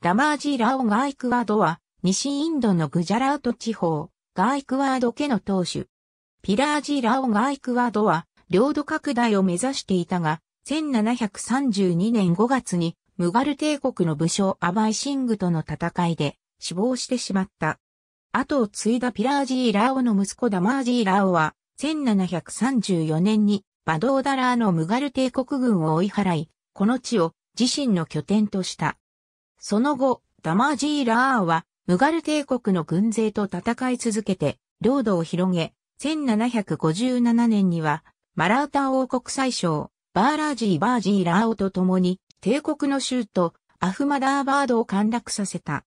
ラマージー・ラオ・ガイクワードは、西インドのグジャラート地方、ガイクワード家の当主。ピラージー・ラオ・ガイクワードは、領土拡大を目指していたが、1732年5月に、ムガル帝国の武将アバイシングとの戦いで、死亡してしまった。後を継いだピラージー・ラオの息子ダマージー・ラオは、1734年に、バドーダラーのムガル帝国軍を追い払い、この地を自身の拠点とした。その後、ダマージー・ラーは、ムガル帝国の軍勢と戦い続けて、領土を広げ、1757年には、マラータ王国最小、バーラージー・バージー・ラーオと共に、帝国の州都、アフマダーバードを陥落させた。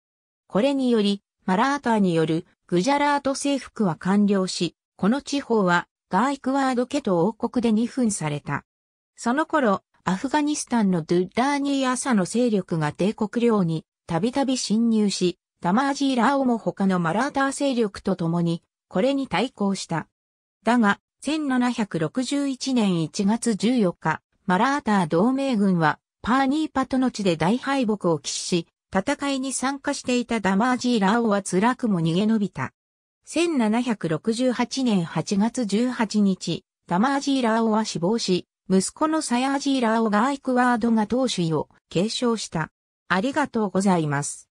これにより、マラーターによるグジャラート征服は完了し、この地方はガーイクワード家と王国で2分された。その頃、アフガニスタンのドゥッーニー朝の勢力が帝国領にたびたび侵入し、ダマージーラーオも他のマラーター勢力と共に、これに対抗した。だが、1761年1月14日、マラーター同盟軍は、パーニーパトの地で大敗北を喫し、戦いに参加していたダマージーラーオは辛くも逃げ延びた。1768年8月18日、ダマージーラーオは死亡し、息子のサヤージーラをオガーイクワードが当主位を継承した。ありがとうございます。